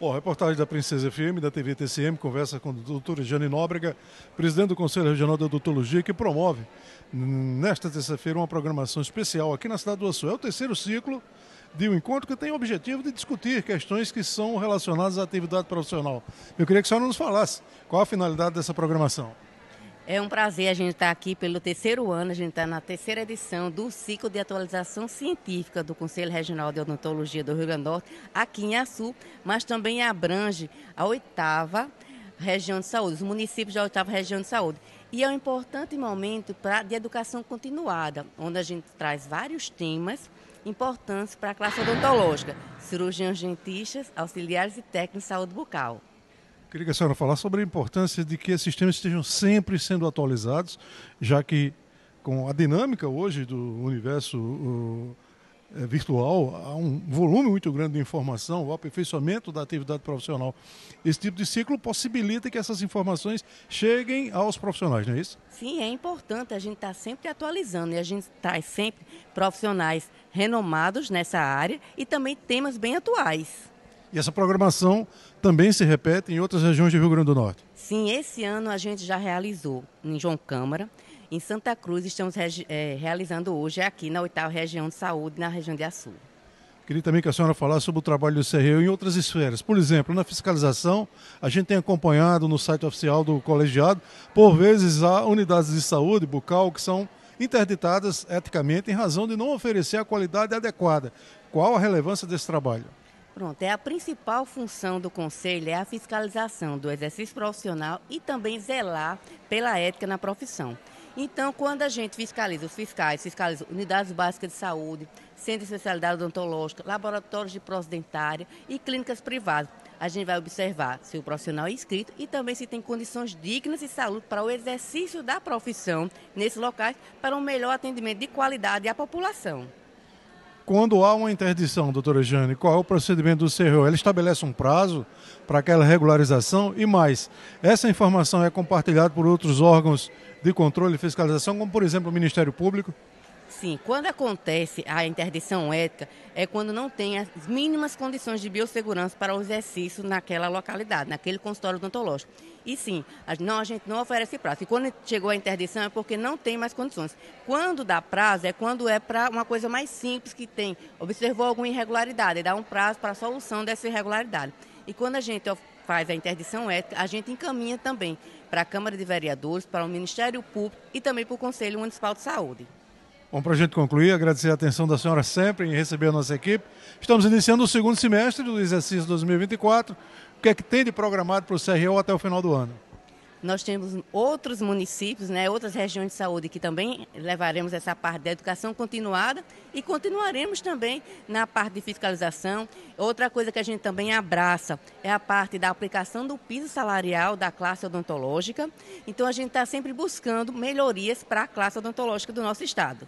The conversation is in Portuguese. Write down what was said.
Bom, reportagem da Princesa FM, da TV TCM, conversa com a doutora Jane Nóbrega, presidente do Conselho Regional de Odontologia, que promove nesta terça-feira uma programação especial aqui na cidade do Açu. É o terceiro ciclo de um encontro que tem o objetivo de discutir questões que são relacionadas à atividade profissional. Eu queria que a senhora nos falasse qual a finalidade dessa programação. É um prazer a gente estar aqui pelo terceiro ano, a gente está na terceira edição do ciclo de atualização científica do Conselho Regional de Odontologia do Rio Grande do Norte, aqui em Açu, mas também abrange a oitava região de saúde, os municípios da oitava região de saúde. E é um importante momento pra, de educação continuada, onde a gente traz vários temas importantes para a classe odontológica, cirurgiões dentistas, auxiliares e técnicos de saúde bucal. Queria que a senhora falasse sobre a importância de que esses sistemas estejam sempre sendo atualizados, já que com a dinâmica hoje do universo uh, virtual, há um volume muito grande de informação, o aperfeiçoamento da atividade profissional. Esse tipo de ciclo possibilita que essas informações cheguem aos profissionais, não é isso? Sim, é importante a gente estar tá sempre atualizando e a gente traz tá sempre profissionais renomados nessa área e também temas bem atuais. E essa programação também se repete em outras regiões do Rio Grande do Norte. Sim, esse ano a gente já realizou em João Câmara, em Santa Cruz, estamos é, realizando hoje aqui na oitava região de saúde, na região de Açu. Queria também que a senhora falasse sobre o trabalho do CREU em outras esferas. Por exemplo, na fiscalização, a gente tem acompanhado no site oficial do colegiado, por vezes há unidades de saúde bucal que são interditadas eticamente em razão de não oferecer a qualidade adequada. Qual a relevância desse trabalho? Pronto, é a principal função do conselho é a fiscalização do exercício profissional e também zelar pela ética na profissão. Então, quando a gente fiscaliza os fiscais, fiscaliza unidades básicas de saúde, centro de especialidade odontológica, laboratórios de prótese dentária e clínicas privadas, a gente vai observar se o profissional é inscrito e também se tem condições dignas e saúde para o exercício da profissão nesses locais para um melhor atendimento de qualidade à população. Quando há uma interdição, doutora Jane, qual é o procedimento do CRO? Ela estabelece um prazo para aquela regularização e mais, essa informação é compartilhada por outros órgãos de controle e fiscalização, como por exemplo o Ministério Público? assim, quando acontece a interdição ética, é quando não tem as mínimas condições de biossegurança para o exercício naquela localidade, naquele consultório odontológico. E sim, a, não, a gente não oferece prazo. E quando chegou a interdição é porque não tem mais condições. Quando dá prazo é quando é para uma coisa mais simples que tem. Observou alguma irregularidade, e dá um prazo para a solução dessa irregularidade. E quando a gente faz a interdição ética, a gente encaminha também para a Câmara de Vereadores, para o Ministério Público e também para o Conselho Municipal de Saúde. Bom, para a gente concluir, agradecer a atenção da senhora sempre em receber a nossa equipe. Estamos iniciando o segundo semestre do exercício 2024. O que é que tem de programado para o CRO até o final do ano? Nós temos outros municípios, né, outras regiões de saúde que também levaremos essa parte da educação continuada e continuaremos também na parte de fiscalização. Outra coisa que a gente também abraça é a parte da aplicação do piso salarial da classe odontológica. Então a gente está sempre buscando melhorias para a classe odontológica do nosso estado.